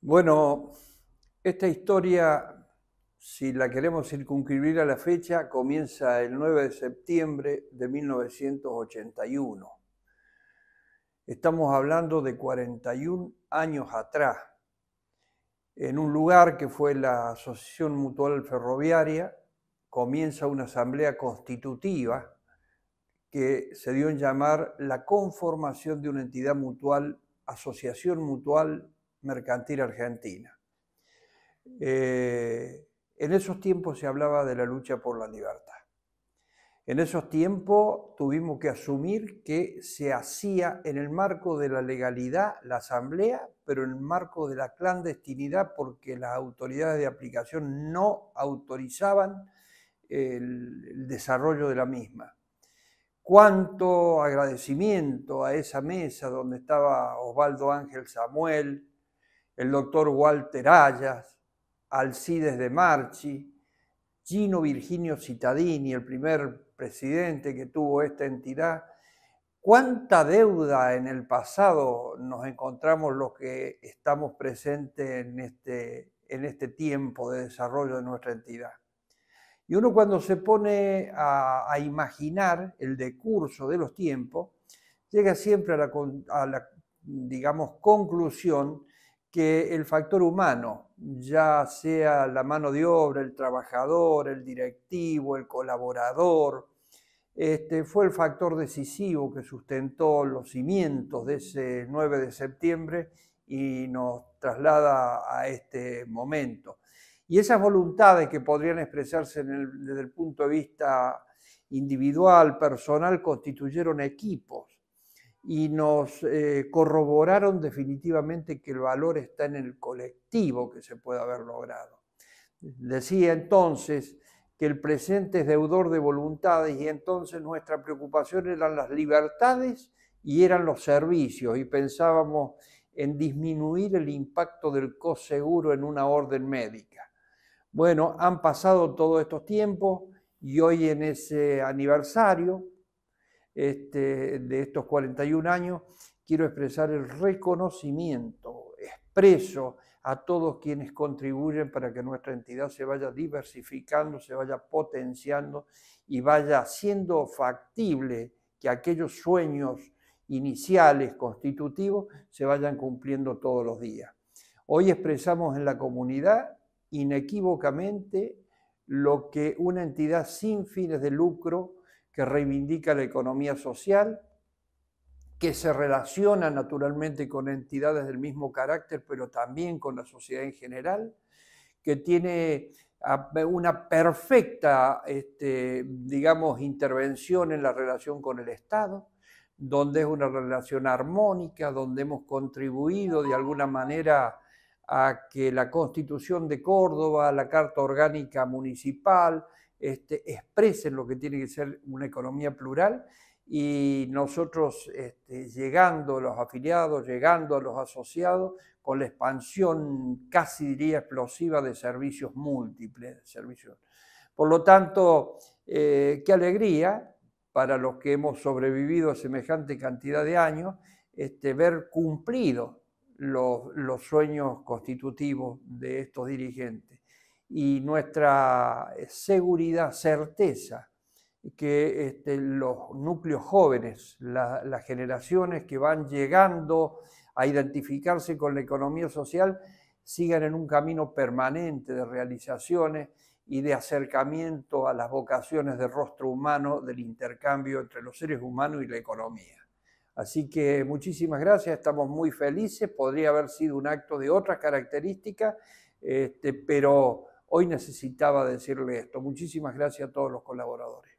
Bueno, esta historia, si la queremos circunscribir a la fecha, comienza el 9 de septiembre de 1981. Estamos hablando de 41 años atrás, en un lugar que fue la Asociación Mutual Ferroviaria, comienza una asamblea constitutiva que se dio en llamar la conformación de una entidad mutual, asociación mutual mercantil argentina. Eh, en esos tiempos se hablaba de la lucha por la libertad. En esos tiempos tuvimos que asumir que se hacía en el marco de la legalidad la asamblea, pero en el marco de la clandestinidad porque las autoridades de aplicación no autorizaban el desarrollo de la misma. Cuánto agradecimiento a esa mesa donde estaba Osvaldo Ángel Samuel, el doctor Walter Ayas, Alcides de Marchi, Gino Virginio Cittadini, el primer presidente que tuvo esta entidad, ¿Cuánta deuda en el pasado nos encontramos los que estamos presentes en este, en este tiempo de desarrollo de nuestra entidad? Y uno cuando se pone a, imaginar el decurso de los tiempos, llega siempre a la, a la, digamos, conclusión que el factor humano, ya sea la mano de obra, el trabajador, el directivo, el colaborador, este, fue el factor decisivo que sustentó los cimientos de ese 9 de septiembre y nos traslada a este momento. Y esas voluntades que podrían expresarse desde el punto de vista individual, personal, constituyeron equipos y nos eh, corroboraron definitivamente que el valor está en el colectivo que se puede haber logrado. Decía entonces que el presente es deudor de voluntades y entonces nuestra preocupación eran las libertades y eran los servicios y pensábamos en disminuir el impacto del seguro en una orden médica. Bueno, han pasado todos estos tiempos y hoy en ese aniversario este, de estos 41 años, quiero expresar el reconocimiento expreso a todos quienes contribuyen para que nuestra entidad se vaya diversificando, se vaya potenciando y vaya siendo factible que aquellos sueños iniciales, constitutivos, se vayan cumpliendo todos los días. Hoy expresamos en la comunidad inequívocamente lo que una entidad sin fines de lucro que reivindica la economía social, que se relaciona naturalmente con entidades del mismo carácter, pero también con la sociedad en general, que tiene ah, una perfecta, este, digamos, intervención en la relación con el Estado, donde es una relación armónica, donde hemos contribuido de alguna manera a que la Constitución de Córdoba, la Carta Orgánica Municipal, este, expresen lo que tiene que ser una economía plural y nosotros este, llegando a los afiliados, llegando a los asociados, con la expansión casi diría explosiva de servicios múltiples. Servicios. Por lo tanto, eh, qué alegría para los que hemos sobrevivido a semejante cantidad de años, este, ver cumplidos los sueños constitutivos de estos dirigentes y nuestra eh, seguridad, certeza, que este, los núcleos jóvenes, las generaciones que van llegando a identificarse con la economía social, sigan en un camino permanente de realizaciones y de acercamiento a las vocaciones del rostro humano, del intercambio entre los seres humanos y la economía. Así que muchísimas gracias, estamos muy felices, podría haber sido un acto de otras características, este, pero Hoy necesitaba decirle esto. Muchísimas gracias a todos los colaboradores.